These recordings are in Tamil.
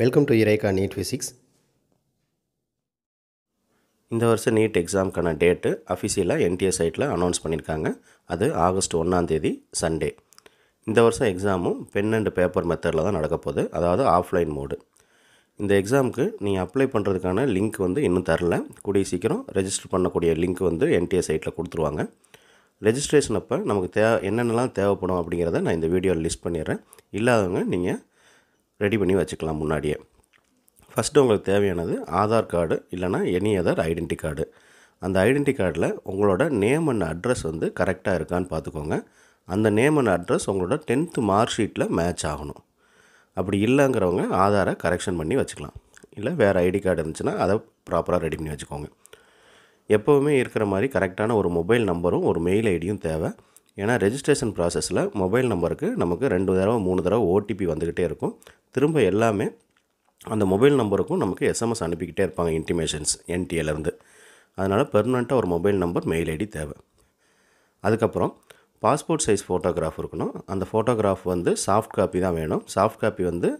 welcome to Rekha NEET physics இந்த வருஷம் நீட் எக்ஸாமுக்கான டேட்டு அஃபிஷியலாக என்டிஏ சைட்டில் அனௌன்ஸ் பண்ணியிருக்காங்க அது ஆகஸ்ட் ஒன்றாந்தேதி சண்டே இந்த வருஷம் எக்ஸாமும் பென் அண்ட் பேப்பர் மெத்தடில் தான் நடக்க போகுது அதாவது ஆஃப்லைன் மோடு இந்த எக்ஸாமுக்கு நீங்கள் அப்ளை பண்ணுறதுக்கான லிங்க் வந்து இன்னும் தரல கூடிய சீக்கிரம் ரெஜிஸ்டர் பண்ணக்கூடிய லிங்க் வந்து என்டிஏ சைட்டில் கொடுத்துருவாங்க ரெஜிஸ்ட்ரேஷன் அப்போ நமக்கு தே என்னென்னலாம் தேவைப்படும் அப்படிங்கிறத நான் இந்த வீடியோவில் லிஸ்ட் பண்ணிடுறேன் இல்லாதவங்க நீங்கள் ரெடி பண்ணி வச்சுக்கலாம் முன்னாடியே ஃபஸ்ட்டு உங்களுக்கு தேவையானது ஆதார் கார்டு இல்லைனா எனி அதர் ஐடென்டி கார்டு அந்த ஐடென்டி கார்டில் உங்களோட நேம் அண்ட் அட்ரஸ் வந்து கரெக்டாக இருக்கான்னு பார்த்துக்கோங்க அந்த நேம் அண்ட் அட்ரஸ் உங்களோட டென்த்து மார்க் ஷீட்டில் மேட்ச் ஆகணும் அப்படி இல்லைங்கிறவங்க ஆதாரை கரெக்ஷன் பண்ணி வச்சுக்கலாம் இல்லை வேறு ஐடி கார்டு இருந்துச்சுன்னா அதை ப்ராப்பராக ரெடி பண்ணி வச்சுக்கோங்க எப்போவுமே இருக்கிற மாதிரி கரெக்டான ஒரு மொபைல் நம்பரும் ஒரு மெயில் ஐடியும் தேவை ஏன்னா ரெஜிஸ்ட்ரேஷன் ப்ராசஸில் மொபைல் நம்பருக்கு நமக்கு ரெண்டு தடவை மூணு தடவை ஓடிபி வந்துக்கிட்டே இருக்கும் திரும்ப எல்லாமே அந்த மொபைல் நம்பருக்கும் நமக்கு எஸ்எம்எஸ் அனுப்பிக்கிட்டே இருப்பாங்க இன்டிமேஷன்ஸ் என்டிஏலேருந்து அதனால் பெர்மனெண்ட்டாக ஒரு மொபைல் நம்பர் மெயில் ஐடி தேவை அதுக்கப்புறம் பாஸ்போர்ட் சைஸ் ஃபோட்டோகிராஃப் இருக்கணும் அந்த ஃபோட்டோகிராஃப் வந்து சாஃப்ட் காப்பி தான் வேணும் சாஃப்ட் காப்பி வந்து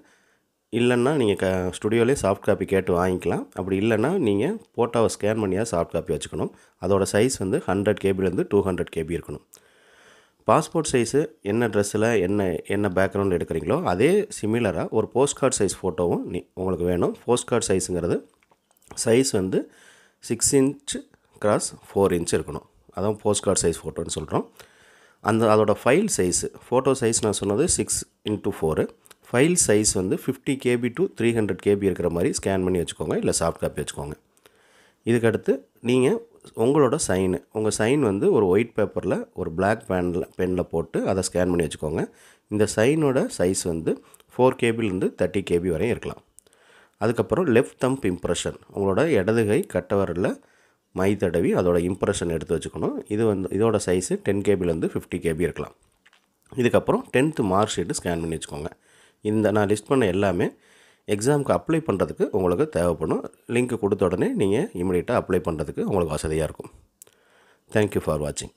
இல்லைன்னா நீங்கள் க ஸ்டுடியோலேயே சாஃப்ட் காப்பி கேட்டு வாங்கிக்கலாம் அப்படி இல்லைன்னா நீங்கள் ஃபோட்டோவை ஸ்கேன் பண்ணியாக சாஃப்ட் காப்பி வச்சுக்கணும் அதோடய சைஸ் வந்து ஹண்ட்ரட் கேபிலேருந்து டூ ஹண்ட்ரட் கேபி இருக்கணும் பாஸ்போர்ட் சைஸு என்ன ட்ரெஸ்ஸில் என்ன என்ன பேக்ரவுண்ட் எடுக்கிறீங்களோ அதே சிமிலராக ஒரு போஸ்ட் கார்டு சைஸ் ஃபோட்டோவும் நீ உங்களுக்கு வேணும் போஸ்ட் கார்டு சைஸுங்கிறது சைஸ் வந்து six inch cross four inch இருக்கணும் அதுவும் போஸ்ட் கார்டு சைஸ் ஃபோட்டோன்னு சொல்கிறோம் அந்த அதோடய ஃபைல் சைஸு ஃபோட்டோ சைஸ் நான் சொன்னது six into four file size வந்து fifty KB to three hundred KB இருக்கிற மாதிரி ஸ்கேன் பண்ணி வச்சுக்கோங்க இல்லை சாஃப்ட் காப்பி வச்சுக்கோங்க இதுக்கடுத்து நீங்கள் உங்களோட சைனு உங்கள் சைன் வந்து ஒரு ஒயிட் பேப்பரில் ஒரு பிளாக் பேனில் பெனில் போட்டு அதை ஸ்கேன் பண்ணி வச்சுக்கோங்க இந்த சைனோட சைஸ் வந்து ஃபோர் கேபிலேருந்து தேர்ட்டி கேபி வரையும் இருக்கலாம் அதுக்கப்புறம் லெஃப்ட் தம்ப் இம்ப்ரெஷன் உங்களோட இடதுகை கட்டவரில் மை தடவி அதோடய இம்ப்ரெஷன் எடுத்து வச்சுக்கணும் இது வந்து இதோட சைஸு டென் கேபிலேருந்து ஃபிஃப்டி கேபி இருக்கலாம் இதுக்கப்புறம் டென்த்து மார்க் ஷீட்டு ஸ்கேன் பண்ணி வச்சுக்கோங்க இந்த நான் லிஸ்ட் பண்ண எல்லாமே எக்ஸாமுக்கு அப்ளை பண்ணுறதுக்கு உங்களுக்கு தேவைப்படும் லிங்க் கொடுத்த உடனே நீங்கள் இமீடியட்டாக அப்ளை பண்ணுறதுக்கு உங்களுக்கு வசதியாக இருக்கும் தேங்க்யூ ஃபார் வாட்சிங்